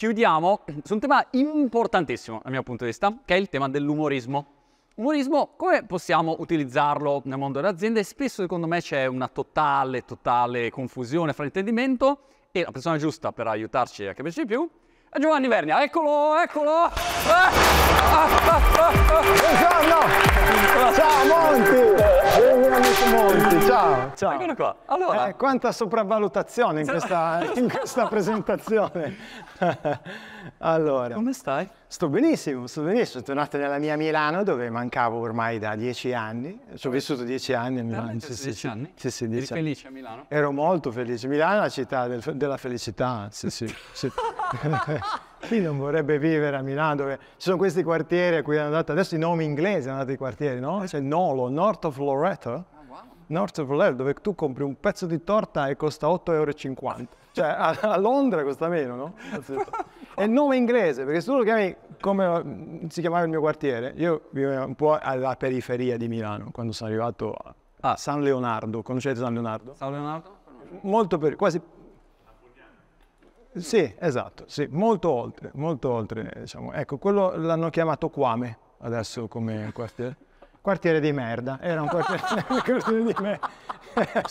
chiudiamo su un tema importantissimo dal mio punto di vista, che è il tema dell'umorismo. Umorismo, come possiamo utilizzarlo nel mondo delle aziende? Spesso secondo me c'è una totale, totale confusione, fraintendimento e la persona giusta per aiutarci a capirci di più Giovanni Vernia, eccolo, eccolo! Ah, ah, ah, Buongiorno! Ciao Monti! Benvenuti amico Monti, ciao! Ciao! Eccolo qua, allora... Eh, quanta sopravvalutazione in questa, in questa presentazione! Allora, come stai? Sto benissimo, sto benissimo. Sono tornato nella mia Milano dove mancavo ormai da dieci anni. Ci ho vissuto dieci anni a Milano. Sì, sì, anni? Sì, sì, dieci Eri felice a Milano? Ero molto felice. Milano è la città del, della felicità, sì, sì. sì. Chi non vorrebbe vivere a Milano dove ci sono questi quartieri a cui hanno dato adesso i nomi inglesi, hanno dato i quartieri, no? C'è Nolo, North of Loreto. Ah, North of Lair, dove tu compri un pezzo di torta e costa 8,50 euro. Cioè, a, a Londra costa meno, no? È il nome inglese, perché se tu lo chiami come si chiamava il mio quartiere, io vivevo un po' alla periferia di Milano quando sono arrivato a ah. San Leonardo. Conoscete San Leonardo? San Leonardo? Molto per, quasi sì, esatto, sì, molto oltre, molto oltre, diciamo. Ecco, quello l'hanno chiamato Quame adesso come quartiere. Quartiere di merda, era un quartiere, quartiere di merda.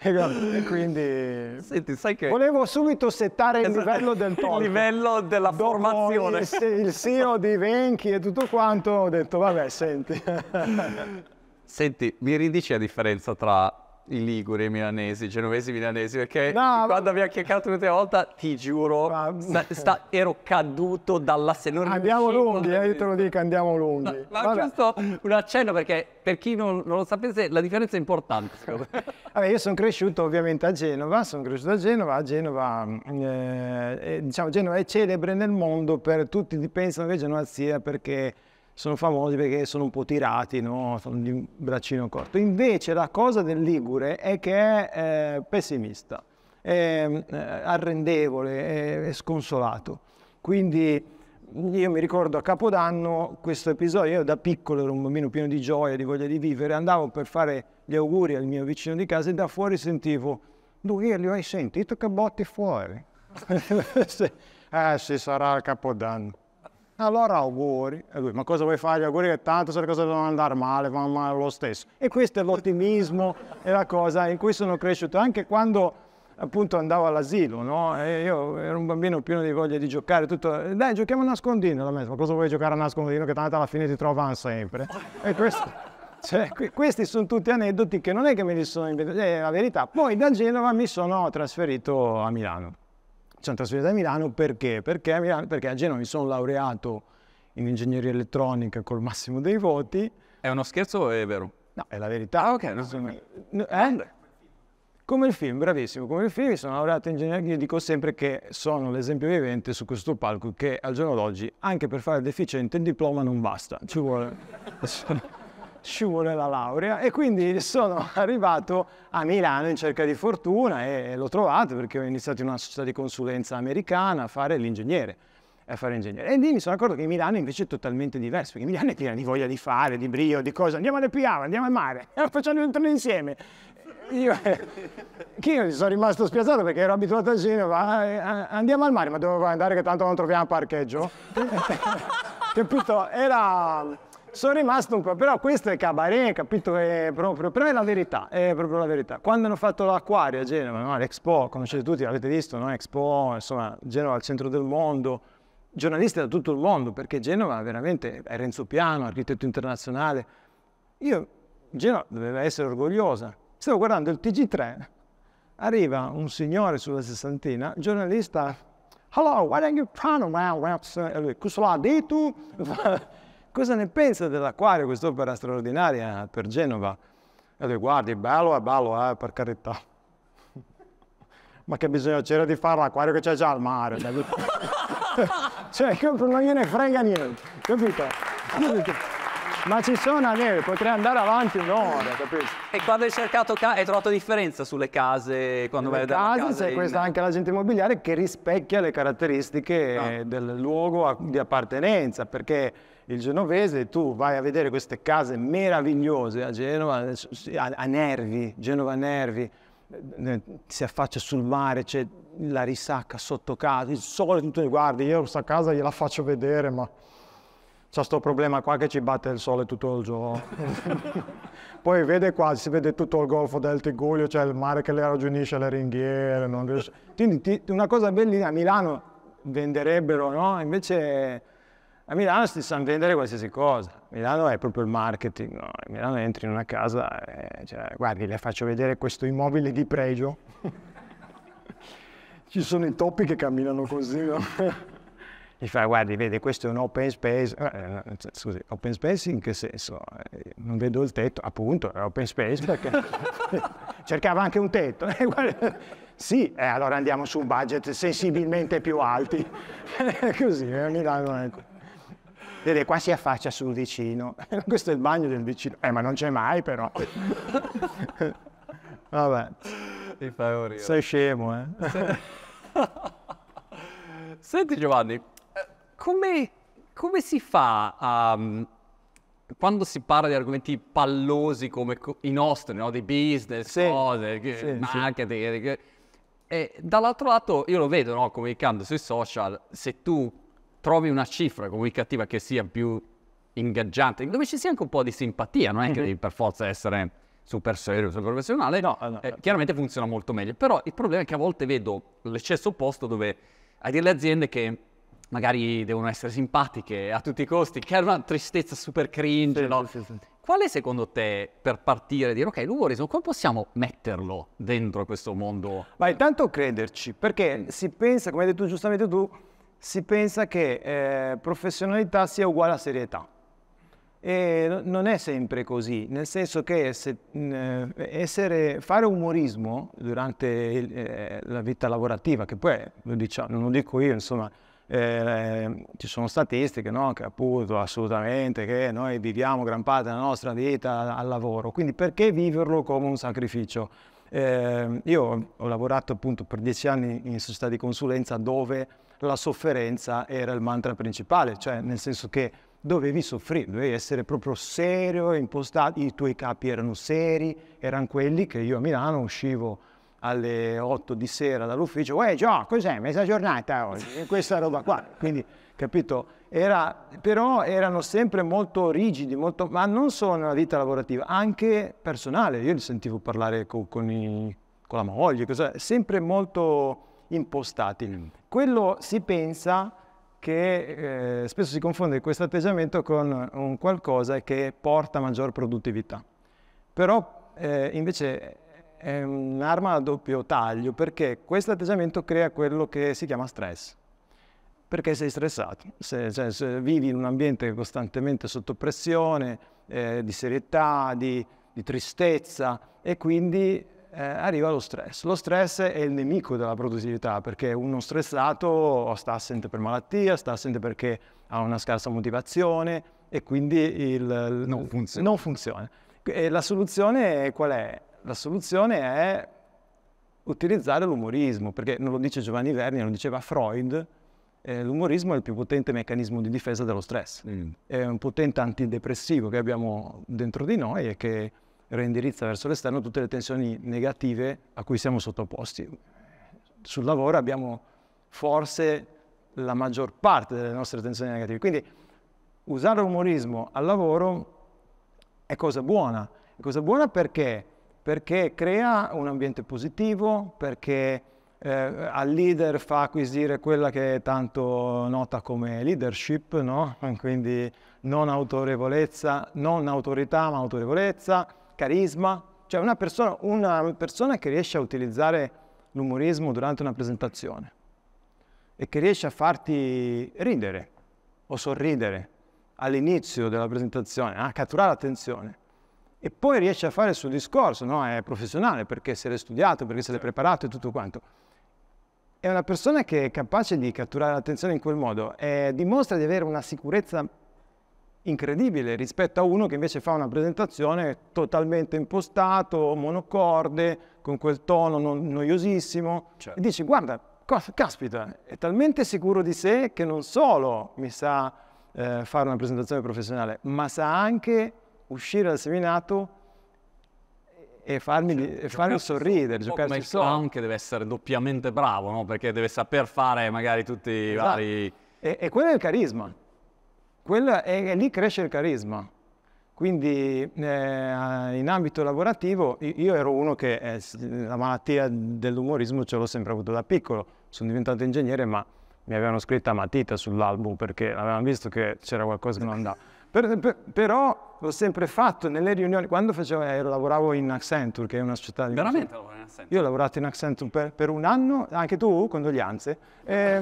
quindi Senti, sai che... volevo subito settare il esatto. livello del talk. Il livello della Dopo formazione. Il, il CEO di Venchi e tutto quanto, ho detto vabbè, senti. senti, mi ridici la differenza tra i liguri, i milanesi, i genovesi, i milanesi, perché no, quando abbiamo chiacchierato l'ultima volta, ti giuro, ma... sta, sta, ero caduto dalla senora. Andiamo lunghi, eh, io te lo dico, andiamo lunghi. Ma, ma giusto un accenno, perché per chi non, non, lo sapesse, la differenza è importante. Vabbè, io sono cresciuto ovviamente a Genova, sono cresciuto a Genova, a Genova, eh, diciamo, Genova è celebre nel mondo per tutti pensano che Genova sia perché sono famosi perché sono un po' tirati, no? sono di un braccino corto. Invece la cosa del Ligure è che è eh, pessimista, è, è eh, arrendevole, è, è, sconsolato. Quindi io mi ricordo a Capodanno questo episodio, io da piccolo ero un bambino pieno di gioia, di voglia di vivere, andavo per fare gli auguri al mio vicino di casa e da fuori sentivo, tu io li hai sentito che botti fuori? eh, si sarà il Capodanno. Allora auguri. E lui, ma cosa vuoi fare? Gli auguri che tanto se le cose devono andare male, vanno male lo stesso. E questo è l'ottimismo, è la cosa in cui sono cresciuto anche quando appunto andavo all'asilo, no? E io ero un bambino pieno di voglia di giocare, tutto, dai giochiamo a nascondino, la ma cosa vuoi giocare a nascondino che tanto alla fine ti trovano sempre? E questo, cioè, questi sono tutti aneddoti che non è che me li sono inventati, è la verità. Poi da Genova mi sono trasferito a Milano sono trasferito a Milano perché? Perché a, Milano, perché a Genova mi sono laureato in ingegneria elettronica col massimo dei voti. È uno scherzo o è vero? No, è la verità. Ah, ok. Non sono... eh? Come il film, bravissimo, come il film, sono laureato in ingegneria, io dico sempre che sono l'esempio vivente su questo palco che al giorno d'oggi, anche per fare deficiente, il diploma non basta, ci vuole... scivola la laurea e quindi sono arrivato a Milano in cerca di fortuna e l'ho trovato perché ho iniziato in una società di consulenza americana a fare l'ingegnere. A fare ingegnere. E lì mi sono accorto che Milano invece è totalmente diverso, perché Milano è piena di voglia di fare, di brio, di cose, andiamo alle Piave, andiamo al mare, facciamo il torneo insieme. Io, che io sono rimasto spiazzato perché ero abituato a Genova, eh, eh, andiamo al mare, ma dove vuoi andare che tanto non troviamo parcheggio. Capito? Era sono rimasto un po', però questo è cabaret, capito? È proprio, però è la verità, è proprio la verità. Quando hanno fatto l'acquario a Genova, no? l'Expo, conoscete tutti, l'avete visto, no? Expo, insomma, Genova al centro del mondo, giornalisti da tutto il mondo, perché Genova veramente è Renzo Piano, architetto internazionale. Io, Genova doveva essere orgogliosa. Stavo guardando il TG3, arriva un signore sulla sessantina, giornalista, hello, why don't you trying around, E lui, cosa l'ha detto? cosa ne pensa dell'acquario, quest'opera straordinaria per Genova? E lui, guardi, bello è bello, eh, per carità. Ma che bisogno c'era di fare l'acquario che c'è già al mare? cioè, non gliene frega niente, capito? capito? Ma ci sono a neve, potrei andare avanti un'ora, capisci? E quando hai cercato, casa, hai trovato differenza sulle case? Quando le vai case, casa c'è in... questa anche l'agente immobiliare che rispecchia le caratteristiche no. Ah. del luogo di appartenenza, perché il genovese, tu vai a vedere queste case meravigliose a Genova, a, a Nervi, Genova Nervi, eh, si affaccia sul mare, c'è la risacca sotto casa, il sole tutto guardi, io questa casa gliela faccio vedere, ma c'è sto problema qua che ci batte il sole tutto il giorno. Poi vede qua, si vede tutto il golfo del Tiguglio, c'è cioè il mare che le raggiunisce le ringhiere. Riesce... Quindi ti, una cosa bellina, a Milano venderebbero, no? Invece a Milano si sa vendere qualsiasi cosa. Milano è proprio il marketing, no? A Milano entri in una casa e cioè, guardi, le faccio vedere questo immobile di pregio. Ci sono i topi che camminano così, no? gli fa guardi vede questo è un open space eh, eh scusi open space in che senso eh, non vedo il tetto appunto è open space perché cercava anche un tetto sì eh, allora andiamo su un budget sensibilmente più alti così ogni eh, tanto ecco. vede qua si affaccia sul vicino questo è il bagno del vicino eh ma non c'è mai però vabbè ti fai sei scemo eh Senti Giovanni, come, come si fa a... Um, quando si parla di argomenti pallosi come co- i nostri, no? di business, sì, cose, sì, marketing, sì. E dall'altro lato io lo vedo no? comunicando sui social, se tu trovi una cifra comunicativa che sia più ingaggiante, dove ci sia anche un po' di simpatia, non è mm-hmm. che mhm. devi per forza essere super serio, super professionale, no, no, eh, certo. chiaramente funziona molto meglio, però il problema è che a volte vedo l'eccesso opposto dove hai delle aziende che magari devono essere simpatiche a tutti i costi, che è una tristezza super cringe, sì, no? Sì, sì. Qual è secondo te per partire e dire ok, l'umorismo come possiamo metterlo dentro questo mondo? Ma intanto crederci, perché si pensa, come hai detto giustamente tu, si pensa che eh, professionalità sia uguale a serietà. E non è sempre così, nel senso che se, eh, essere, fare umorismo durante il, eh, la vita lavorativa, che poi diciamo, non lo dico io, insomma, eh, ci sono statistiche no? che appunto assolutamente che noi viviamo gran parte della nostra vita al lavoro, quindi perché viverlo come un sacrificio? Eh, io ho lavorato appunto per dieci anni in società di consulenza dove la sofferenza era il mantra principale, cioè nel senso che dovevi soffrire, dovevi essere proprio serio, impostato, i tuoi capi erano seri, erano quelli che io a Milano uscivo alle 8 di sera dall'ufficio, uè Gio, cos'è, mezza giornata oggi, questa roba qua, quindi capito, Era, però erano sempre molto rigidi, molto, ma non solo nella vita lavorativa, anche personale, io li sentivo parlare con, con, i, con la moglie, cosa, sempre molto impostati. Mm. Quello si pensa che eh, spesso si confonde questo atteggiamento con un qualcosa che porta maggior produttività, però eh, invece è un'arma a doppio taglio perché questo atteggiamento crea quello che si chiama stress. Perché sei stressato, se, cioè, se vivi in un ambiente costantemente sotto pressione, eh, di serietà, di, di, tristezza e quindi eh, arriva lo stress. Lo stress è il nemico della produttività perché uno stressato sta assente per malattia, sta assente perché ha una scarsa motivazione e quindi il, non funziona. Non funziona. E la soluzione qual è? La soluzione è utilizzare l'umorismo, perché non lo dice Giovanni Verni, lo diceva Freud, eh, l'umorismo è il più potente meccanismo di difesa dallo stress. Mm. È un potente antidepressivo che abbiamo dentro di noi e che reindirizza verso l'esterno tutte le tensioni negative a cui siamo sottoposti. Sul lavoro abbiamo forse la maggior parte delle nostre tensioni negative. Quindi usare l'umorismo al lavoro è cosa buona. È cosa buona perché perché crea un ambiente positivo, perché eh, al leader fa acquisire quella che è tanto nota come leadership, no? quindi non autorevolezza, non autorità ma autorevolezza, carisma, cioè una persona, una persona che riesce a utilizzare l'umorismo durante una presentazione e che riesce a farti ridere o sorridere all'inizio della presentazione, a catturare l'attenzione, e poi riesce a fare il suo discorso, no? è professionale perché se l'è studiato, perché se l'è certo. preparato e tutto quanto. È una persona che è capace di catturare l'attenzione in quel modo e dimostra di avere una sicurezza incredibile rispetto a uno che invece fa una presentazione totalmente impostato, monocorde, con quel tono no noiosissimo certo. e dici guarda, caspita, è talmente sicuro di sé che non solo mi sa eh, fare una presentazione professionale, ma sa anche uscire dal seminato e farmi, cioè, e farmi sorridere, giocarci il clown che deve essere doppiamente bravo, no? Perché deve saper fare magari tutti i esatto. vari... E, e, quello è il carisma. Quello è, è lì cresce il carisma. Quindi eh, in ambito lavorativo io ero uno che eh, la malattia dell'umorismo ce l'ho sempre avuto da piccolo. Sono diventato ingegnere ma mi avevano scritto a matita sull'album perché avevano visto che c'era qualcosa che non andava. Per, per, però l'ho sempre fatto nelle riunioni, quando facevo, eh, lavoravo in Accenture, che è una società di... Veramente lavoravo oh, in Accenture? Io ho lavorato in Accenture per, per un anno, anche tu, condoglianze. E...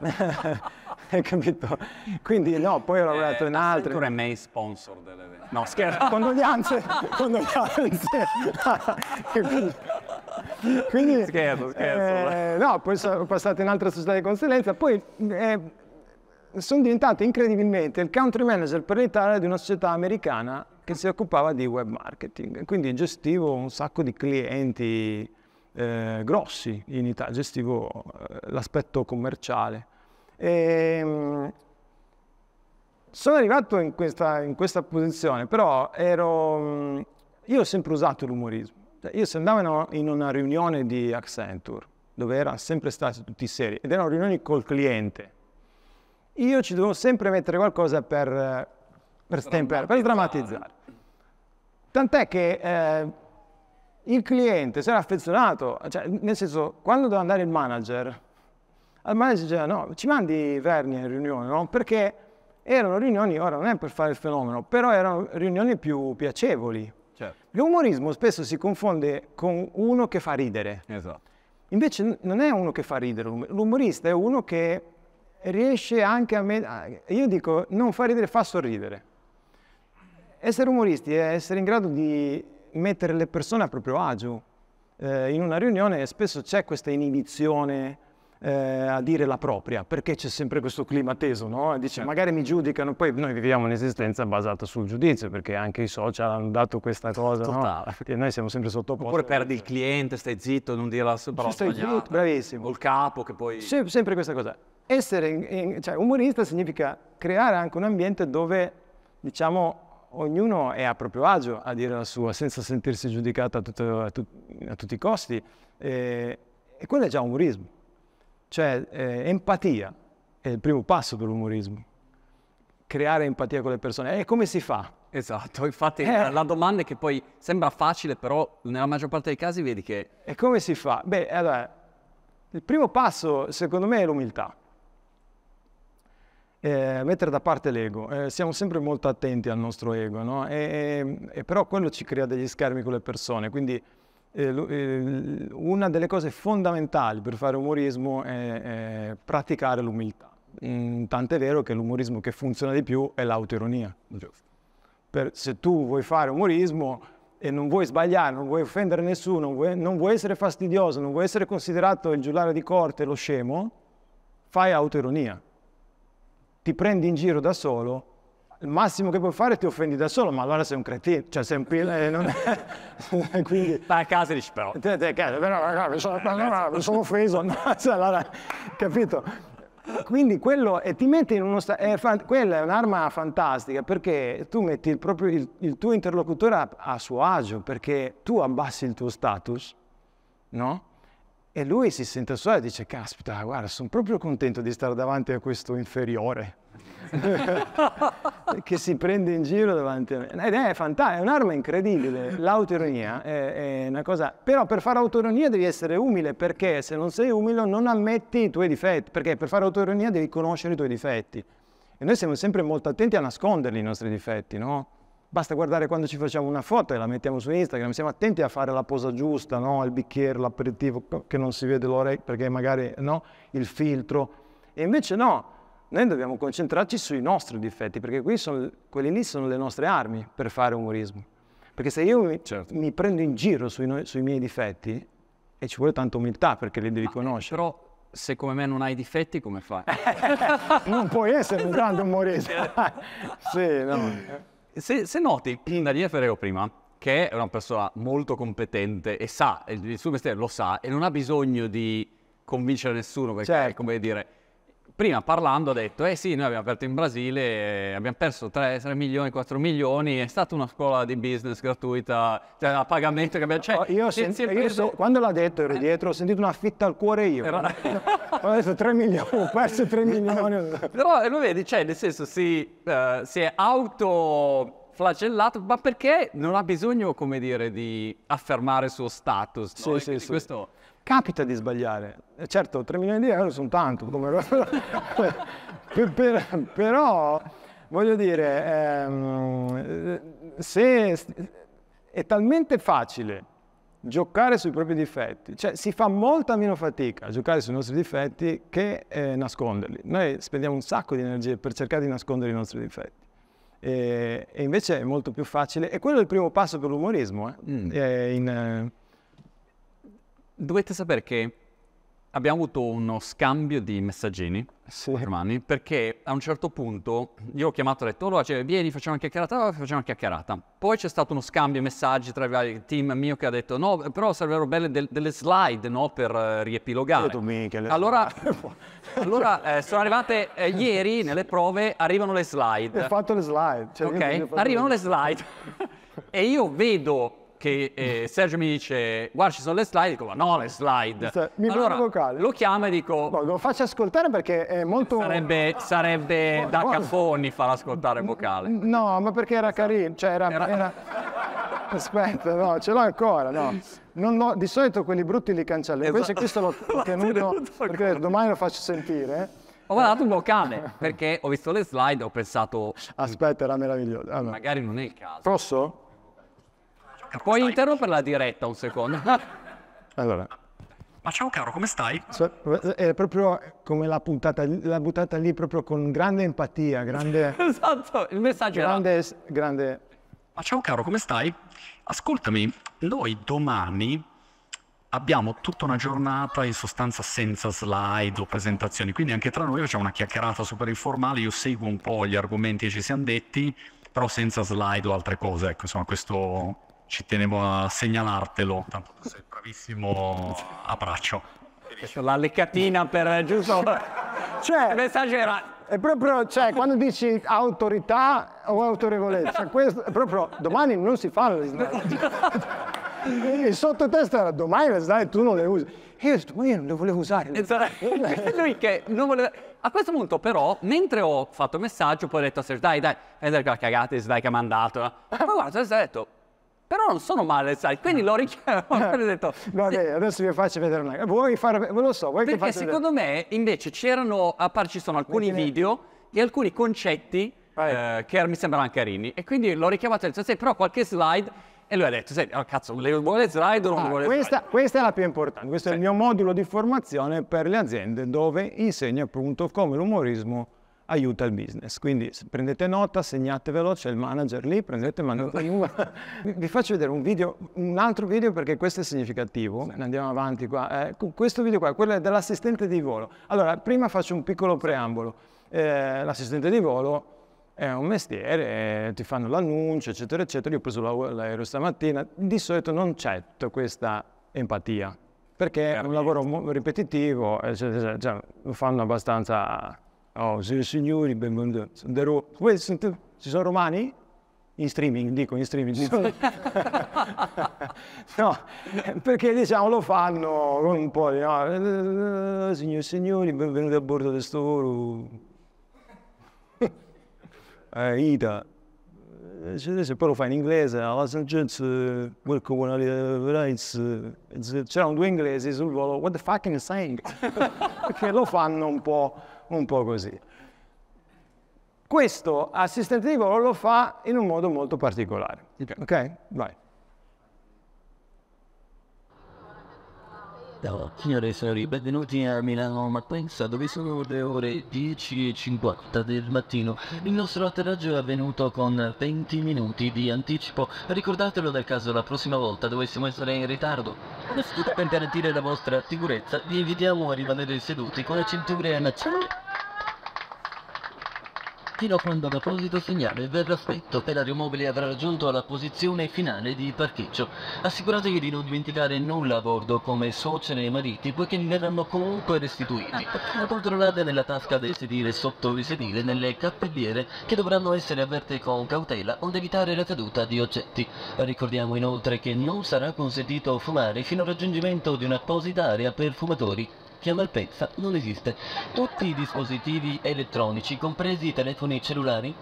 Eh, hai capito? Quindi no, poi ho lavorato eh, in altre. Accenture è main sponsor dell'evento. No, scherzo. condoglianze, condoglianze. quindi, scherzo, scherzo. Eh, no, poi sono passato in altre società di consulenza, poi... Eh, sono diventato incredibilmente il country manager per l'Italia di una società americana che si occupava di web marketing. Quindi gestivo un sacco di clienti eh, grossi in Italia, gestivo eh, l'aspetto commerciale. E, ehm, sono arrivato in questa, in questa posizione, però ero, mm, io ho sempre usato l'umorismo. Cioè, io se andavo in una riunione di Accenture, dove erano sempre stati tutti seri, ed erano riunioni col cliente, io ci devo sempre mettere qualcosa per, eh, per stemperare, per drammatizzare. Tant'è che eh, il cliente si era affezionato, cioè, nel senso, quando doveva andare il manager, al manager diceva no, ci mandi Verni in riunione, no? Perché erano riunioni, ora non è per fare il fenomeno, però erano riunioni più piacevoli. Certo. L'umorismo spesso si confonde con uno che fa ridere. Esatto. Invece non è uno che fa ridere, l'umorista è uno che riesce anche a... Me... Io dico, non fa ridere, fa sorridere. Essere umoristi è essere in grado di mettere le persone a proprio agio. Eh, in una riunione spesso c'è questa inibizione eh, a dire la propria, perché c'è sempre questo clima teso, no? Dice, certo. magari mi giudicano, poi noi viviamo un'esistenza basata sul giudizio, perché anche i social hanno dato questa cosa, Totale. no? Che noi siamo sempre sottoposti. Oppure perdi il cliente, stai zitto, non dire la parola Stai zitto, bravissimo. O il capo che poi... sempre questa cosa essere in, in, cioè, umorista significa creare anche un ambiente dove, diciamo, ognuno è a proprio agio a dire la sua, senza sentirsi giudicato a, tutto, a, tut, a tutti i costi. E, e, quello è già umorismo. Cioè, eh, empatia è il primo passo per l'umorismo. Creare empatia con le persone. E come si fa? Esatto, infatti eh. la domanda è che poi sembra facile, però nella maggior parte dei casi vedi che... E come si fa? Beh, allora, il primo passo secondo me è l'umiltà eh, mettere da parte l'ego. Eh, siamo sempre molto attenti al nostro ego, no? e, e, però quello ci crea degli schermi con le persone, quindi eh, eh, una delle cose fondamentali per fare umorismo è, è praticare l'umiltà. Mm, tant'è vero che l'umorismo che funziona di più è l'autoironia. Per, se tu vuoi fare umorismo e non vuoi sbagliare, non vuoi offendere nessuno, vuoi, non vuoi essere fastidioso, non vuoi essere considerato il giullare di corte, lo scemo, fai autoironia ti prendi in giro da solo, il massimo che puoi fare è ti offendi da solo, ma allora sei un cretino, cioè sei un pile, eh, non è... quindi... Vai a casa e dici però... Te, te, te, mi sono, mi sono offeso, no, cioè, allora, capito? Quindi quello e ti mette in uno stato. quella è un'arma fantastica perché tu metti il, proprio, il, il tuo interlocutore a, a, suo agio perché tu abbassi il tuo status, no? E lui si sente solo e dice, caspita, guarda, sono proprio contento di stare davanti a questo inferiore. che si prende in giro davanti a me. Ed è fantastico, è un'arma incredibile. L'autoironia è, è, una cosa... Però per fare autoironia devi essere umile, perché se non sei umile non ammetti i tuoi difetti, perché per fare autoironia devi conoscere i tuoi difetti. E noi siamo sempre molto attenti a nasconderli i nostri difetti, no? Basta guardare quando ci facciamo una foto e la mettiamo su Instagram, siamo attenti a fare la posa giusta, no? il bicchiere, l'aperitivo, che non si vede l'orecchio perché magari no? il filtro. E invece no, noi dobbiamo concentrarci sui nostri difetti, perché sono, quelli lì sono le nostre armi per fare umorismo. Perché se io mi, certo. mi prendo in giro sui, sui, miei difetti, e ci vuole tanta umiltà perché li devi ah, conoscere. Però se come me non hai difetti, come fai? non puoi essere un grande umorista. sì, no se, se noti, Daniele Ferrero prima, che è una persona molto competente e sa, il, il suo mestiere lo sa e non ha bisogno di convincere nessuno, perché certo. è come dire prima parlando ha detto, eh sì, noi abbiamo aperto in Brasile, eh, abbiamo perso 3, 3 milioni, 4 milioni, è stata una scuola di business gratuita, cioè a pagamento che abbiamo... Cioè, oh, io, sen- io preso... so, quando l'ha detto ero eh. dietro, ho sentito una fitta al cuore io. Era... ho detto 3 milioni, ho perso 3 milioni. Però lo vedi, cioè nel senso si, uh, si è auto flagellato, ma perché non ha bisogno, come dire, di affermare il suo status. No? Sì, sì, sì. Questo Capita di sbagliare, eh, certo 3 milioni di euro sono tanto, però voglio dire, ehm, eh, se è talmente facile giocare sui propri difetti, cioè si fa molta meno fatica a giocare sui nostri difetti che eh, nasconderli. Noi spendiamo un sacco di energie per cercare di nascondere i nostri difetti. E, e invece è molto più facile, e quello è il primo passo per l'umorismo. Eh? Mm. Eh, in, eh, Dovete sapere che abbiamo avuto uno scambio di messaggini sì. romani perché a un certo punto io ho chiamato e ho detto allora cioè, vieni facciamo una chiacchierata, allora facciamo una chiacchierata. Poi c'è stato uno scambio di messaggi tra il team mio che ha detto no però sarebbero belle del, delle slide no, per uh, riepilogare. Le... Allora, allora eh, sono arrivate eh, ieri nelle prove arrivano le slide. Hai fatto le slide. Cioè, ok, arrivano le slide e io vedo che eh, Sergio mi dice guarda ci sono le slide, dico ma no le slide. Mi allora, vocale. lo chiama e dico... No, lo faccio ascoltare perché è molto... Sarebbe, sarebbe oh, da guarda. cafoni far ascoltare vocale. No, ma perché era carino, cioè era... era... era... Aspetta, no, ce l'ho ancora, no. Lo... di solito quelli brutti li cancello, invece esatto. questo l'ho tenuto perché domani lo faccio sentire. Eh. Ho guardato un vocale perché ho visto le slide e ho pensato... Aspetta, era meraviglioso. Allora. Magari non è il caso. Posso? Puoi interrompere la diretta un secondo? allora. Ma ciao caro, come stai? è proprio come l'ha puntata, l'ha buttata lì proprio con grande empatia, grande... esatto, il messaggio grande, era... Grande... Ma ciao caro, come stai? Ascoltami, noi domani abbiamo tutta una giornata in sostanza senza slide o presentazioni, quindi anche tra noi facciamo una chiacchierata super informale, io seguo un po' gli argomenti che ci siamo detti, però senza slide o altre cose, ecco, insomma questo ci tenevo a segnalartelo, tanto tu sei bravissimo a braccio. La leccatina per eh, giusto... cioè, messaggera. È proprio, cioè, quando dici autorità o autorevolezza, questo è proprio, domani non si fa le slide. Il sottotesto era domani le slide tu non le usi. E io ho detto, ma io non le volevo usare. Lui che non voleva... A questo punto però, mentre ho fatto il messaggio, poi ho detto dai, dai, dai, vedete che cagate, slide che ha mandato. Ma guarda, Sergio ha detto, però non sono male, sai, quindi l'ho richiamato e detto... No, dai, adesso vi faccio vedere una... Vuoi fare... Lo so, vuoi Perché che secondo vedere? me, invece, c'erano... A parte ci sono alcuni Mettine. video e alcuni concetti eh, che mi sembrano carini. E quindi l'ho richiamato e ho detto, sì, però qualche slide... E lui ha detto, sì, oh, cazzo, le vuole slide o non ah, vuole questa, slide? Questa è la più importante, questo sì. è il mio modulo di formazione per le aziende dove insegno appunto come l'umorismo aiuta il business. Quindi prendete nota, segnatevelo, c'è il manager lì, prendete il Vi faccio vedere un video, un altro video perché questo è significativo. Sì. Andiamo avanti qua. Eh, questo video qua, quello è dell'assistente di volo. Allora, prima faccio un piccolo preambolo. Eh, l'assistente di volo è un mestiere, ti fanno l'annuncio, eccetera, eccetera. Io ho preso l'aereo stamattina. Di solito non c'è questa empatia perché è un lavoro ripetitivo, eccetera, eccetera. Cioè, lo fanno abbastanza Oh, signori, benvenuti. Sono ci sono romani? In streaming, dico in streaming. no, perché diciamo lo fanno con un po' di... No. Eh, eh, eh, signori e signori, benvenuti a bordo di questo volo. eh, Ita. Se poi lo fa in inglese, alla St. John's, welcome one rights. C'erano due inglesi sul volo, what the fuck is saying? perché lo fanno un po' un po' così. Questo assistente di volo lo fa in un modo molto particolare. Ok? Vai. Ciao, signore e signori, benvenuti a Milano Malpensa, dove sono le ore 10.50 del mattino. Il nostro atterraggio è avvenuto con 20 minuti di anticipo. Ricordatelo del caso la prossima volta dovessimo essere in ritardo. Per garantire la vostra sicurezza, vi invitiamo a rimanere seduti con le cinture allacciate fino a quando l'apposito segnale verrà spetto e l'aeromobile avrà raggiunto la posizione finale di parcheggio. Assicuratevi di non dimenticare nulla a bordo come suocere e mariti poiché vi verranno comunque restituiti. La Controllate nella tasca del sedile sotto il sedile nelle cappelliere che dovranno essere averte con cautela onde evitare la caduta di oggetti. Ricordiamo inoltre che non sarà consentito fumare fino al raggiungimento di un'apposita area per fumatori che a Malpezza non esiste. Tutti i dispositivi elettronici, compresi i telefoni cellulari,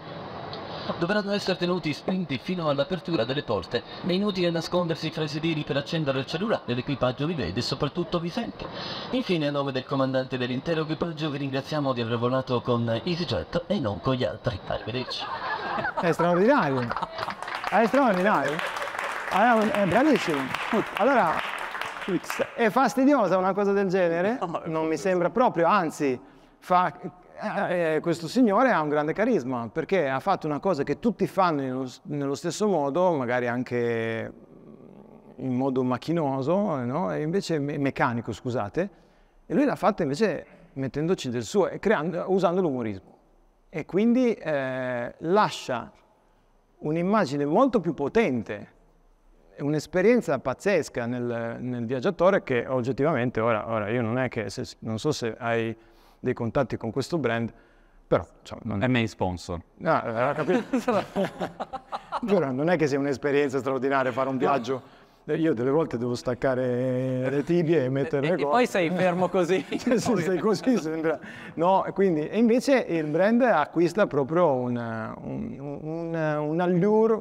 dovranno essere tenuti spinti fino all'apertura delle porte. È inutile nascondersi fra i sedili per accendere il cellulare, l'equipaggio vi vede e soprattutto vi sente. Infine, a nome del comandante dell'intero equipaggio, vi ringraziamo di aver volato con EasyJet e non con gli altri. Arrivederci. È straordinario. È straordinario. È bravissimo. Allora, X. È fastidiosa una cosa del genere? non mi sembra proprio, anzi, fa, eh, eh, questo signore ha un grande carisma perché ha fatto una cosa che tutti fanno nello, nello stesso modo, magari anche in modo macchinoso, no? invece meccanico, scusate, e lui l'ha fatta invece mettendoci del suo, creando, usando l'umorismo. E quindi eh, lascia un'immagine molto più potente un'esperienza pazzesca nel, nel, viaggiatore che oggettivamente ora, ora io non è che se, non so se hai dei contatti con questo brand però cioè, non è main sponsor no, eh, Giuro, non è che sia un'esperienza straordinaria fare un viaggio eh, io delle volte devo staccare le tibie e mettere le cose. E poi sei fermo così. se sei così sembra... No, quindi... E invece il brand acquista proprio una, un, un, un allure...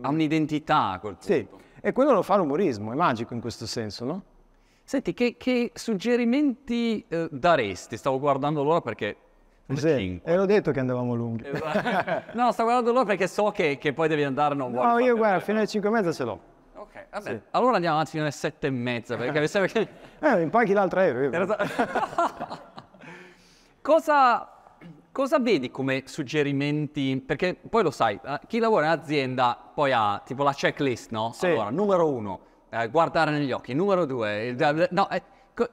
Ha un'identità quel punto. Sì. E quello lo fa l'umorismo, è magico in questo senso, no? Senti, che, che suggerimenti eh, daresti? Stavo guardando l'ora perché... Sì, e l'ho detto che andavamo lunghi. Esatto. no, stavo guardando l'ora perché so che, che poi devi andare non vuoi. No, io guarda, fino alle 5 e mezza ce l'ho. Ok, vabbè. Sì. Allora andiamo avanti fino alle 7 e mezza perché mi sembra che... Eh, impaghi l'altra aereo. Cosa Cosa vedi come suggerimenti? Perché poi lo sai, eh, chi lavora in azienda poi ha tipo la checklist, no? Sì. Allora, numero uno, eh, guardare negli occhi, numero due, no, eh, co-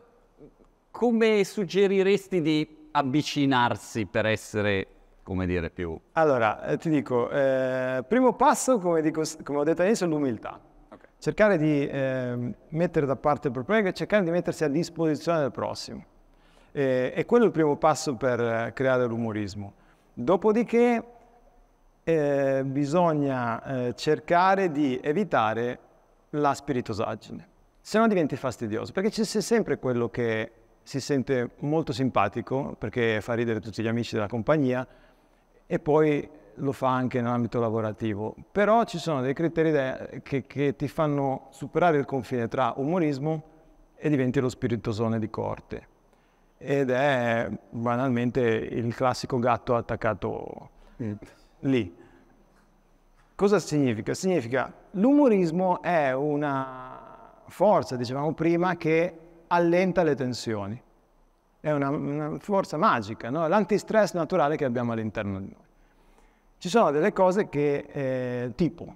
come suggeriresti di avvicinarsi per essere, come dire, più... Allora, eh, ti dico, eh, primo passo, come, dico, come, ho detto all'inizio, è l'umiltà. Okay. Cercare di ehm, mettere da parte il problema e cercare di mettersi a disposizione del prossimo eh, e quello è il primo passo per eh, creare l'umorismo. Dopodiché eh, bisogna eh, cercare di evitare la spiritosaggine, se no diventi fastidioso, perché c'è sempre quello che si sente molto simpatico, perché fa ridere tutti gli amici della compagnia, e poi lo fa anche nell'ambito lavorativo. Però ci sono dei criteri che, che ti fanno superare il confine tra umorismo e diventi lo spiritosone di corte ed è banalmente il classico gatto attaccato mm. lì. Cosa significa? Significa l'umorismo è una forza, dicevamo prima, che allenta le tensioni. È una, una forza magica, no? l'antistress naturale che abbiamo all'interno di noi. Ci sono delle cose che, eh, tipo,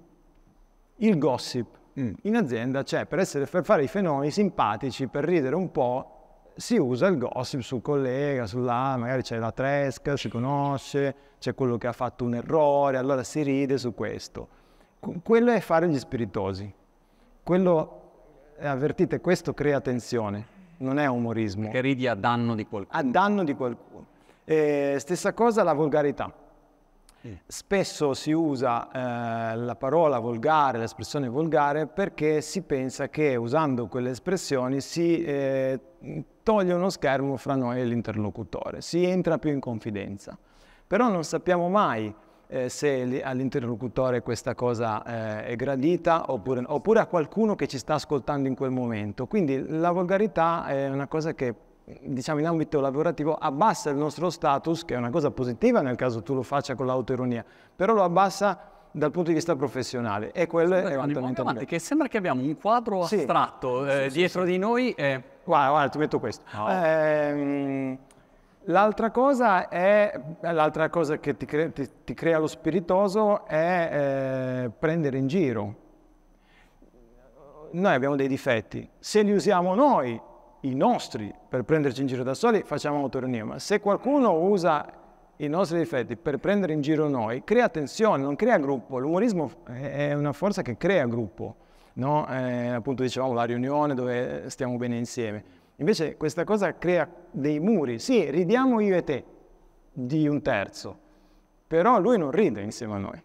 il gossip. Mm. In azienda c'è, cioè, per, per fare i fenomeni simpatici, per ridere un po', si usa il gossip sul collega, sulla, ah, magari c'è la tresca, si conosce, c'è quello che ha fatto un errore, allora si ride su questo. Quello è fare gli spiritosi. Quello, eh, avvertite, questo crea tensione, non è umorismo. Che ridi a danno di qualcuno. A danno di qualcuno. E eh, stessa cosa la volgarità Spesso si usa eh, la parola volgare, l'espressione volgare, perché si pensa che usando quelle espressioni si eh, toglie uno schermo fra noi e l'interlocutore, si entra più in confidenza. Però non sappiamo mai eh, se all'interlocutore questa cosa eh, è gradita oppure, oppure, a qualcuno che ci sta ascoltando in quel momento. Quindi la volgarità è una cosa che diciamo in ambito lavorativo abbassa il nostro status, che è una cosa positiva nel caso tu lo faccia con l'autoironia, però lo abbassa dal punto di vista professionale e quello sembra è un atteggiamento che sembra che abbiamo un quadro sì. astratto sì, eh, sì, dietro di noi e... guarda, guarda ti metto questo oh. ehm, l'altra cosa è eh, l'altra cosa che ti, crea, ti, ti crea lo spiritoso è eh, prendere in giro noi abbiamo dei difetti se li usiamo noi i nostri per prenderci in giro da soli, facciamo autoironia, ma se qualcuno usa i nostri difetti per prendere in giro noi, crea tensione, non crea gruppo. L'umorismo è una forza che crea gruppo, no? eh, appunto dicevamo la riunione dove stiamo bene insieme. Invece questa cosa crea dei muri. Sì, ridiamo io e te di un terzo, però lui non ride insieme a noi.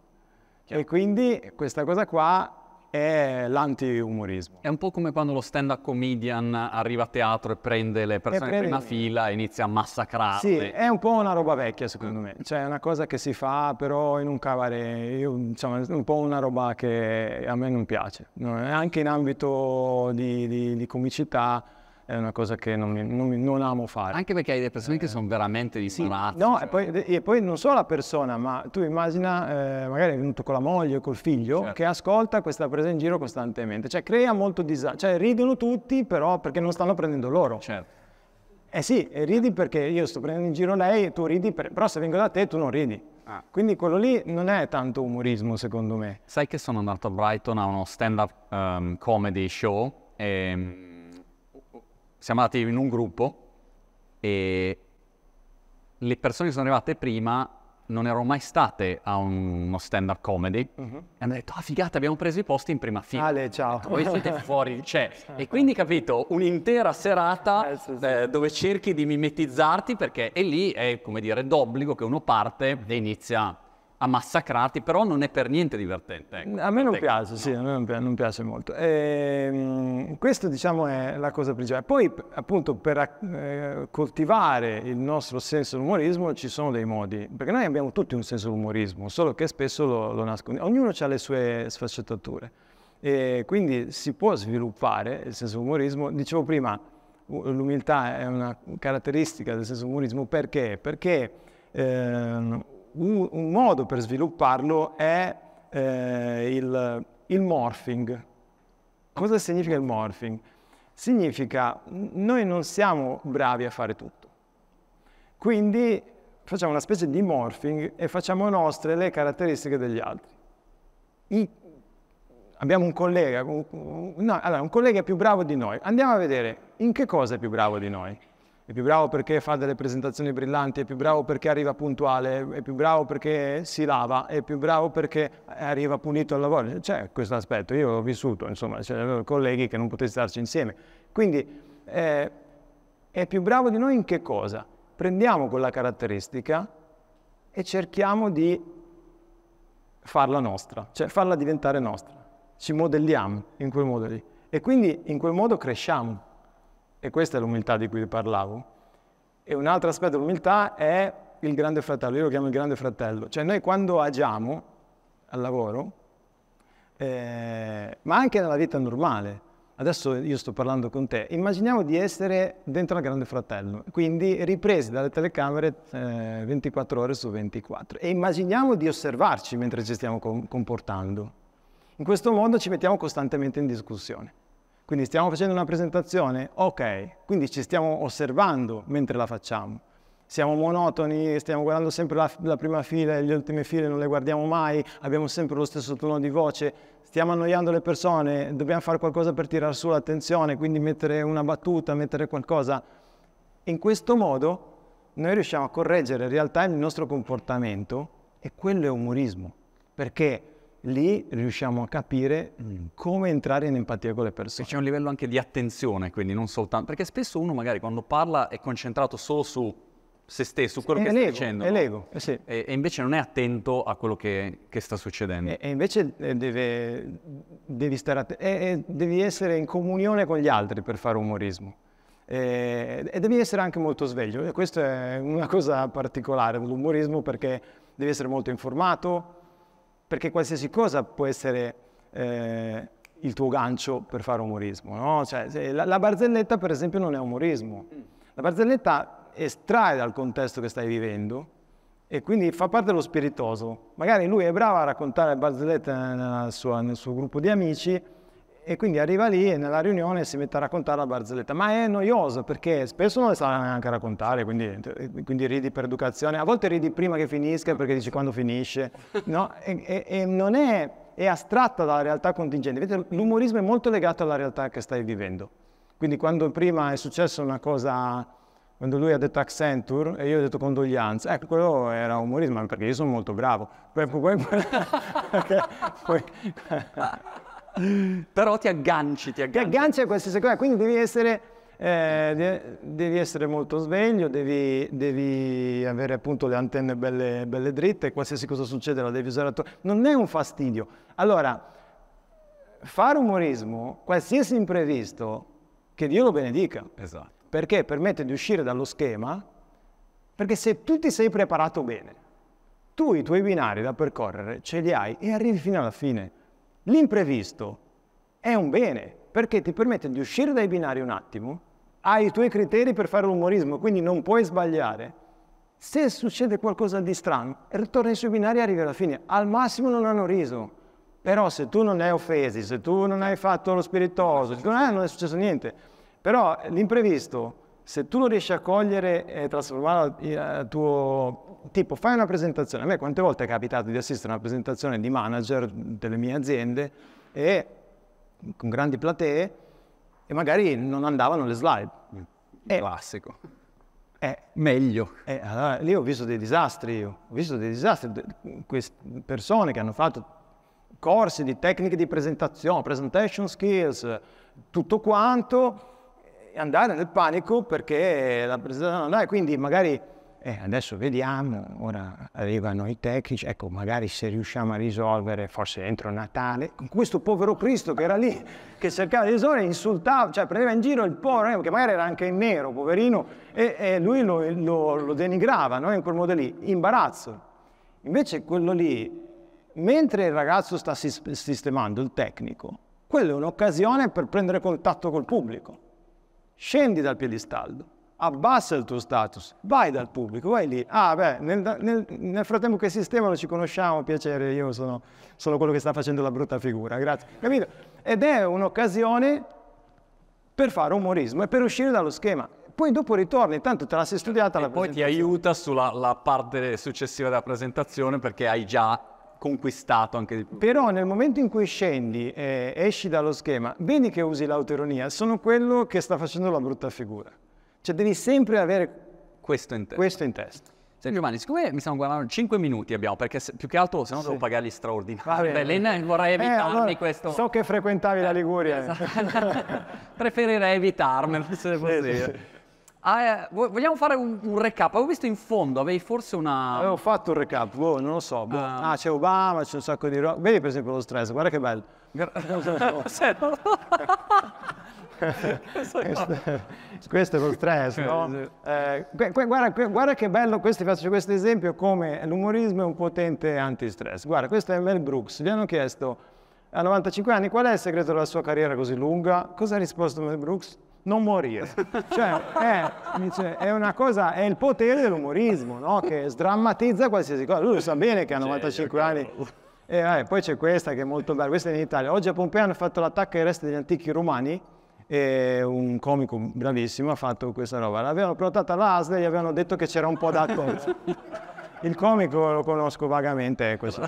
E quindi questa cosa qua è l'anti-umorismo. È un po' come quando lo stand-up comedian arriva a teatro e prende le persone prende... in prima fila e inizia a massacrarle. Sì, è un po' una roba vecchia secondo me, cioè è una cosa che si fa però in un cabaret, diciamo, è un po' una roba che a me non piace, anche in ambito di, di, di comicità è una cosa che non, mi, non, non amo fare. Anche perché hai delle persone eh, che sono veramente disperate. Sì, no, cioè. e, poi, e poi, non solo la persona, ma tu immagina, eh, magari è venuto con la moglie o col figlio, certo. che ascolta questa presa in giro costantemente. Cioè crea molto disagio, cioè ridono tutti però perché non stanno prendendo loro. Certo. Eh sì, ridi perché io sto prendendo in giro lei tu ridi, per... però se vengo da te tu non ridi. Ah. Quindi quello lì non è tanto umorismo secondo me. Sai che sono andato a Brighton a uno stand-up um, comedy show e ehm, siamo andati in un gruppo e le persone che sono arrivate prima non erano mai state a un, uno stand-up comedy uh-huh. e hanno detto, ah figata, abbiamo preso i posti in prima fila. Ale, ciao. Ecco, voi siete fuori, cioè. E quindi, capito, un'intera serata eh, sì, sì. Eh, dove cerchi di mimetizzarti perché è lì, è come dire, d'obbligo che uno parte e inizia a massacrarti, però non è per niente divertente. Ecco, a me non piace, no. sì, a me non, pi- non piace molto. E, ehm, questo diciamo è la cosa principale. Poi appunto per eh, coltivare il nostro senso dell'umorismo ci sono dei modi, perché noi abbiamo tutti un senso dell'umorismo, solo che spesso lo, lo nascondiamo, ognuno ha le sue sfaccettature. E quindi si può sviluppare il senso dell'umorismo, dicevo prima, l'umiltà è una caratteristica del senso umorismo perché? Perché eh, un, un modo per svilupparlo è eh, il, il morphing. Cosa significa il morphing? Significa noi non siamo bravi a fare tutto. Quindi facciamo una specie di morphing e facciamo nostre le caratteristiche degli altri. I, abbiamo un collega, un, no, allora, un collega è più bravo di noi. Andiamo a vedere in che cosa è più bravo di noi è più bravo perché fa delle presentazioni brillanti, è più bravo perché arriva puntuale, è più bravo perché si lava, è più bravo perché arriva punito al lavoro. C'è questo aspetto, io l'ho vissuto, insomma, c'erano colleghi che non potevano starci insieme. Quindi eh, è più bravo di noi in che cosa? Prendiamo quella caratteristica e cerchiamo di farla nostra, cioè farla diventare nostra. Ci modelliamo in quel modo lì e quindi in quel modo cresciamo. E questa è l'umiltà di cui vi parlavo. E un altro aspetto dell'umiltà è il grande fratello, io lo chiamo il grande fratello. Cioè noi quando agiamo al lavoro, eh, ma anche nella vita normale, adesso io sto parlando con te, immaginiamo di essere dentro al grande fratello, quindi ripresi dalle telecamere eh, 24 ore su 24 e immaginiamo di osservarci mentre ci stiamo com- comportando. In questo modo ci mettiamo costantemente in discussione. Quindi stiamo facendo una presentazione? Ok, quindi ci stiamo osservando mentre la facciamo. Siamo monotoni, stiamo guardando sempre la, la prima fila e le ultime file non le guardiamo mai, abbiamo sempre lo stesso tono di voce, stiamo annoiando le persone, dobbiamo fare qualcosa per tirare su l'attenzione, quindi mettere una battuta, mettere qualcosa. In questo modo noi riusciamo a correggere in realtà il nostro comportamento e quello è umorismo, perché lì riusciamo a capire mm, come entrare in empatia con le persone. E c'è un livello anche di attenzione, quindi non soltanto... Perché spesso uno magari quando parla è concentrato solo su se stesso, su quello è che l'ego, sta dicendo. È l'ego, eh sì. e, e, invece non è attento a quello che, che sta succedendo. E, e invece eh, deve, devi, att- e, devi essere in comunione con gli altri per fare umorismo. E, devi essere anche molto sveglio. E questa è una cosa particolare dell'umorismo perché devi essere molto informato, perché qualsiasi cosa può essere eh, il tuo gancio per fare umorismo. No? Cioè, la, la, barzelletta, per esempio, non è umorismo. La barzelletta estrae dal contesto che stai vivendo e quindi fa parte dello spiritoso. Magari lui è bravo a raccontare barzellette nella sua, nel suo gruppo di amici, e quindi arriva lì e nella riunione si mette a raccontare la barzelletta, ma è noioso perché spesso non le sa neanche raccontare, quindi, quindi, ridi per educazione, a volte ridi prima che finisca perché dici quando finisce, no? e, e, e non è, è, astratta dalla realtà contingente, Vedete, l'umorismo è molto legato alla realtà che stai vivendo, quindi quando prima è successa una cosa, quando lui ha detto Accenture e io ho detto condoglianze, ecco, quello era umorismo perché io sono molto bravo. Poi, poi, poi, Però ti agganci, ti agganci. Ti agganci a qualsiasi cosa, quindi devi essere, eh, devi essere molto sveglio, devi, devi, avere appunto le antenne belle, belle dritte, qualsiasi cosa succede la devi usare a Non è un fastidio. Allora, fare umorismo, qualsiasi imprevisto, che Dio lo benedica. Esatto. Perché permette di uscire dallo schema, perché se tu ti sei preparato bene, tu i tuoi binari da percorrere ce li hai e arrivi fino alla fine. L'imprevisto è un bene perché ti permette di uscire dai binari un attimo, hai i tuoi criteri per fare l'umorismo, quindi non puoi sbagliare. Se succede qualcosa di strano, ritorni sui binari e arrivi alla fine. Al massimo non hanno riso. Però se tu non ne hai offesi, se tu non hai fatto lo spiritoso, eh, non è successo niente. Però l'imprevisto se tu lo riesci a cogliere e trasformarlo in eh, tuo... Tipo, fai una presentazione. A me quante volte è capitato di assistere a una presentazione di manager delle mie aziende e con grandi platee e magari non andavano le slide. È eh. classico. È eh. meglio. È, allora, lì ho visto dei disastri, io. ho visto dei disastri, persone che hanno fatto corsi di tecniche di presentazione, presentation skills, tutto quanto, andare nel panico perché la presentazione non è, quindi magari eh, adesso vediamo, ora arrivano i tecnici, ecco magari se riusciamo a risolvere forse entro Natale, con questo povero Cristo che era lì, che cercava di risolvere, insultava, cioè prendeva in giro il povero, eh, che magari era anche in nero, poverino, e, e lui lo, lo, lo denigrava no? in quel modo lì, imbarazzo. Invece quello lì, mentre il ragazzo sta sistemando il tecnico, quella è un'occasione per prendere contatto col pubblico scendi dal piedistallo, abbassa il tuo status, vai dal pubblico, vai lì. Ah, beh, nel, nel, nel frattempo che sistema sistemano ci conosciamo, piacere, io sono solo quello che sta facendo la brutta figura, grazie. Capito? Ed è un'occasione per fare umorismo e per uscire dallo schema. Poi dopo ritorni, tanto te la sei studiata e la poi ti aiuta sulla parte successiva della presentazione perché hai già conquistato anche... Però nel momento in cui scendi, eh, esci dallo schema, vedi che usi l'autoironia, sono quello che sta facendo la brutta figura. Cioè devi sempre avere questo in testa. Questo in testa. Senti Giovanni, siccome mi stanno guardando 5 minuti abbiamo, perché se, più che altro se no sì. devo pagare gli straordinari. Beh, Elena vorrei eh, evitarmi eh, allora, questo. So che frequentavi la Liguria. Eh, esatto. Preferirei evitarmelo se possibile. Sì, sì, Ah, eh, vogliamo fare un, un, recap? Avevo visto in fondo, avevi forse una... Avevo fatto un recap, boh, non lo so. Boh. Uh... Ah, c'è Obama, c'è un sacco di Vedi per esempio lo stress, guarda che bello. questo, è lo stress, no? Eh, guarda, guarda, che bello, questi, faccio questo esempio come l'umorismo è un potente antistress. Guarda, questo è Mel Brooks, gli hanno chiesto a 95 anni qual è il segreto della sua carriera così lunga, cosa ha risposto Mel Brooks? non morire. Cioè, è, eh, dice, è, cosa, è il potere dell'umorismo, no? che sdrammatizza qualsiasi cosa. Lui sa bene che ha 95 certo. anni. E eh, vabbè, poi c'è questa che è molto bella, questa è in Italia. Oggi a Pompei hanno fatto l'attacco ai resti degli antichi romani e un comico bravissimo ha fatto questa roba. L'avevano portata all'ASL e gli avevano detto che c'era un po' d'accordo. il comico lo conosco vagamente, è questo.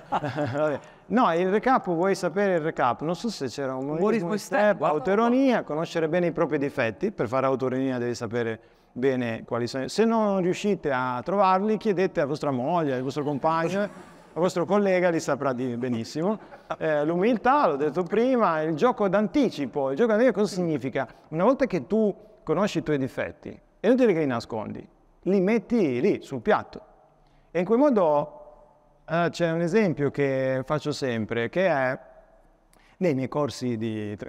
no, il recap, vuoi sapere il recap? Non so se c'era un umorismo in step, conoscere bene i propri difetti, per fare autoironia devi sapere bene quali sono. Se non riuscite a trovarli, chiedete a vostra moglie, al vostro compagno, al vostro collega li saprà dire benissimo. Eh, l'umiltà, l'ho detto prima, il gioco d'anticipo. Il gioco d'anticipo cosa significa? Una volta che tu conosci i tuoi difetti, è inutile che li nascondi, li metti lì sul piatto. E in quel modo eh, c'è un esempio che faccio sempre, che è nei miei corsi di...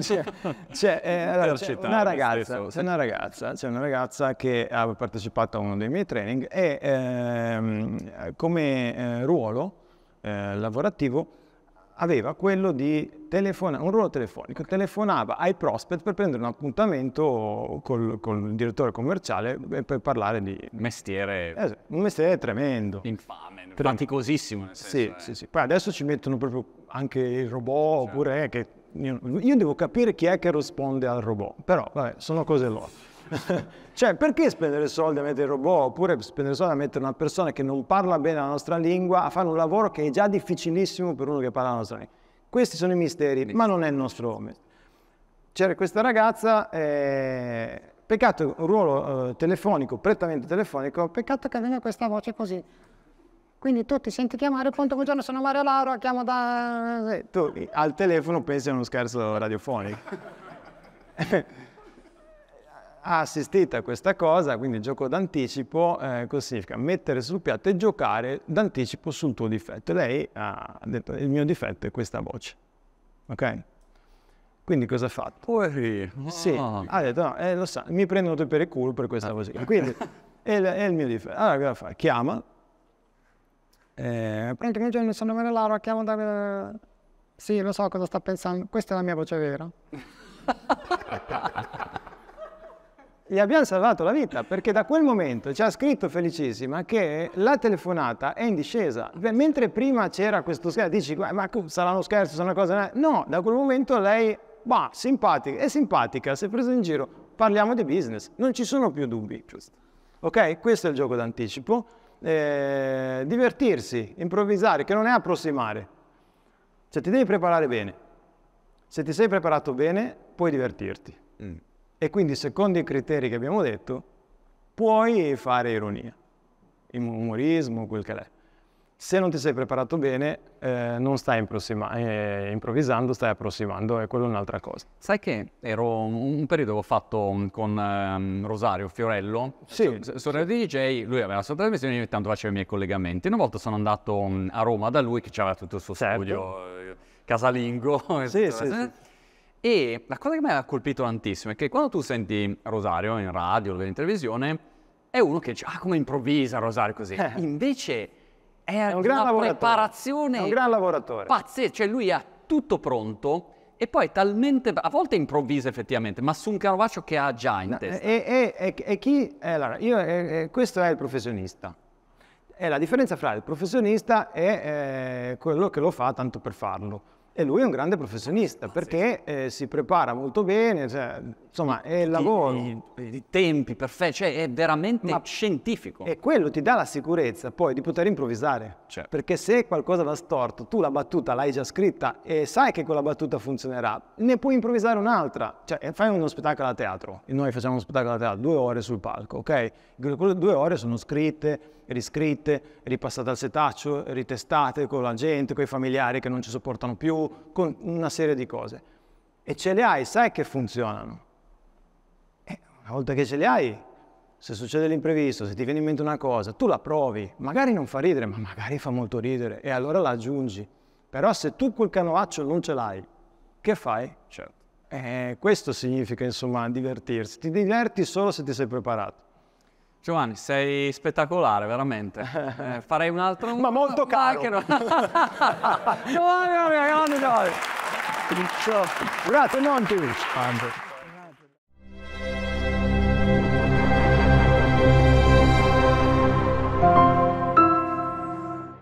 c'è, c'è, eh, allora, c'è, una ragazza, c'è, una ragazza, c'è una ragazza che ha partecipato a uno dei miei training e ehm, come eh, ruolo eh, lavorativo aveva quello di telefonare, un ruolo telefonico, telefonava ai prospect per prendere un appuntamento col, col direttore commerciale per parlare di... Mestiere... Eh, un mestiere tremendo. Infame, Trem- nel senso. Sì, eh. sì, sì. Poi adesso ci mettono proprio anche il robot, certo. oppure che... Io, io, devo capire chi è che risponde al robot, però vabbè, sono cose loro. cioè, perché spendere soldi a mettere il robot oppure spendere soldi a mettere una persona che non parla bene la nostra lingua a fare un lavoro che è già difficilissimo per uno che parla la nostra lingua? Questi sono i misteri, ma non è il nostro mestiere. C'era questa ragazza, eh, peccato, un ruolo eh, telefonico, prettamente telefonico, peccato che venga questa voce così. Quindi tu ti senti chiamare, appunto, buongiorno, sono Mario Lauro, chiamo da... Eh, tu al telefono pensi a uno scherzo radiofonico. ha assistito a questa cosa, quindi il gioco d'anticipo, eh, cosa significa? Mettere sul piatto e giocare d'anticipo sul tuo difetto. Lei ha detto il mio difetto è questa voce, ok? Quindi cosa ha fatto? Poi, oh. Sì, ah. ha detto no, eh, lo sa, mi prendono per il culo per questa ah. voce. Quindi è, è, il mio difetto. Allora cosa fa? Chiama. Eh, Prendi un giorno, sono Menelaro, chiamo da... Sì, lo so cosa sta pensando, questa è la mia voce vera. gli abbiamo salvato la vita perché da quel momento ci ha scritto Felicissima che la telefonata è in discesa. Mentre prima c'era questo scherzo, dici ma sarà uno scherzo, sarà una cosa... No, da quel momento lei, bah, simpatica, è simpatica, si è presa in giro. Parliamo di business, non ci sono più dubbi. Giusto. Ok? Questo è il gioco d'anticipo. Eh, divertirsi, improvvisare, che non è approssimare. Cioè ti devi preparare bene. Se ti sei preparato bene, puoi divertirti. Mm. E quindi, secondo i criteri che abbiamo detto, puoi fare ironia, umorismo, quel che è. Se non ti sei preparato bene, eh, non stai eh, improvvisando, stai approssimando e quello è un'altra cosa. Sai che ero un, periodo ho fatto mm, con um, Rosario Fiorello, sì. So, sorella di DJ, lui aveva la sua trasmissione e ogni tanto faceva i miei collegamenti. Una volta sono andato mm, a Roma da lui che aveva tutto il suo certo. studio eh, casalingo. Sì, sì, sì. E la cosa che mi ha colpito tantissimo è che quando tu senti Rosario in radio, o in televisione, è uno che dice, ah come improvvisa Rosario così. Eh. Invece è, è un una preparazione è un gran lavoratore. pazzesca, cioè lui ha tutto pronto e poi è talmente, a volte improvvisa effettivamente, ma su un canovaccio che ha già in no, testa. E, e, e, chi, eh, allora, io, eh, questo è il professionista. E la differenza fra il professionista e eh, quello che lo fa tanto per farlo. E lui è un grande professionista perché eh, si prepara molto bene, cioè, insomma, è il lavoro. I, tempi perfetti, cioè è veramente Ma scientifico. E quello ti dà la sicurezza poi di poter improvvisare. Certo. Perché se qualcosa va storto, tu la battuta l'hai già scritta e sai che quella battuta funzionerà, ne puoi improvvisare un'altra. Cioè, fai uno spettacolo a teatro. Noi facciamo uno spettacolo a teatro, due ore sul palco, ok? Due ore sono scritte riscritte, ripassate al setaccio, ritestate con la gente, con i familiari che non ci sopportano più, con una serie di cose. E ce le hai, sai che funzionano. E eh, una volta che ce le hai, se succede l'imprevisto, se ti viene in mente una cosa, tu la provi, magari non fa ridere, ma magari fa molto ridere, e allora la aggiungi. Però se tu quel canovaccio non ce l'hai, che fai? Certo. Eh, questo significa, insomma, divertirsi. Ti diverti solo se ti sei preparato. Giovanni, sei spettacolare, veramente. Eh, farei un altro... Ma molto caro! Ma non... Giovanni, grande Giovanni! Grazie, non ti rispondo.